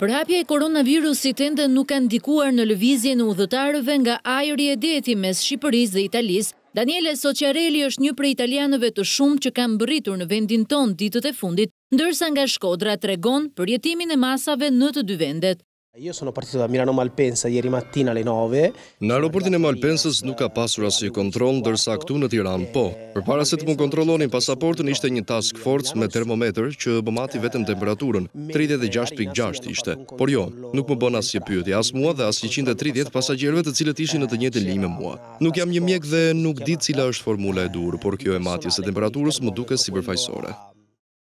Për hapje e koronavirusit të ndë nuk kanë dikuar në lëvizje në udhëtarëve nga ajeri e deti mes Shqipëris dhe Italis, Daniele Sociarelli është një prej italianëve të shumë që kanë bëritur në vendin ton ditët e fundit, ndërsa nga shkodra të regon për jetimin e masave në të dy vendet. Jo sono partito da Milano Malpensa ieri mattina alle 9. Në aeroportin e Malpensës nuk ka pasur asnjë kontroll, ndërsa këtu në Tiranë po. Përpara se të më kontrollonin pasaportën ishte një task force me termometër që më mati vetëm temperaturën, 36.6 ishte. Por jo, nuk më bën asnjë pyetje as mua dhe as 130 pasagjerëve të cilët ishin në të njëjtën linjë me mua. Nuk jam një mjek dhe nuk di cila është formula e durë, por kjo e matjes së temperaturës më duket si përfaqësore.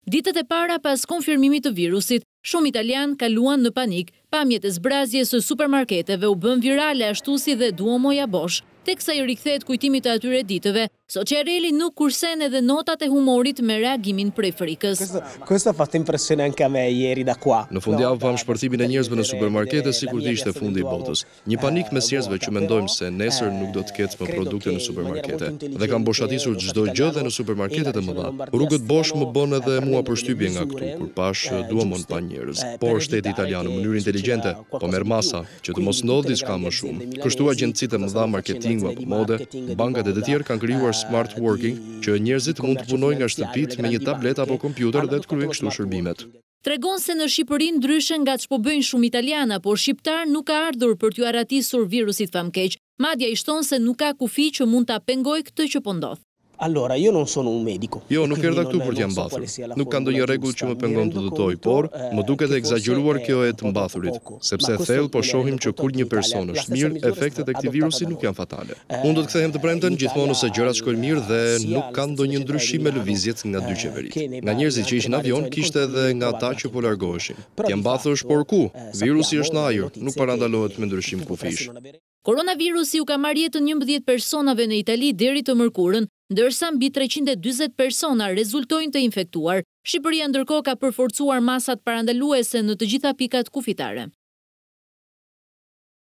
Ditët e para pas konfirmimit të virusit, shumë italian kaluan në panik Pamjet e zbrazje së supermarketeve u bën virale ashtu si dhe duomoja bosh, tek sa i rikthet kujtimit të atyre ditëve, so që Areli nuk kursen edhe notat e humorit me reagimin prej frikës. Kësta fa të impresion e nga me jeri da kua. Në fundja vam shpërtimin e njerëzve në supermarkete si kur ishte fundi i botës. Një panik me sjerëzve që mendojmë se nesër nuk do të ketë më produkte në supermarkete. Dhe kam boshatisur gjë dhe në supermarkete të më dha. Rrugët bosh më bën edhe mua përshtybje nga këtu, kur pash duomon pa njerëz. Por shteti inteligjente, po merr masa që të mos ndodhë diçka më shumë. Kështu agjencitë e mëdha marketingu apo mode, bankat e të tjerë kanë krijuar eh, smart working që njerëzit mund të punojnë nga shtëpitë me një tablet apo kompjuter dhe të kryejnë kështu shërbimet. Tregon se në Shqipëri ndryshe nga që po bëjnë shumë italiana, por Shqiptar nuk ka ardhur për t'ju aratisur virusit famkeq. Madja ishton se nuk ka kufi që mund t'a pengoj këtë që pëndoth. Po Allora, io non sono un medico. Io nuk erdha këtu për të bathur. Nuk ka ndonjë rregull që më pengon të lutoj, por eh, më duket të exageruar kjo e të po mbasurit, sepse e thell po shohim që kur një person është mirë, efektet e këtij virusi nuk janë fatale. Unë do të kthehem të bremtën eh, gjithmonë nëse gjërat shkojnë mirë dhe nuk ka ndonjë ndryshim në lvizjet nga dy eh, qeveritë. Nga njerëzit që ishin avion kishte edhe nga ata që po largoheshin. Të mbasur është por ku? Virusi është në ajër, nuk parandalohet me ndryshim kufish. Koronavirusi u ka marrë jetën 11 personave në Itali deri të mërkurën ndërsa mbi 320 persona rezultojnë të infektuar, Shqipëria ndërko ka përforcuar masat parandaluese në të gjitha pikat kufitare.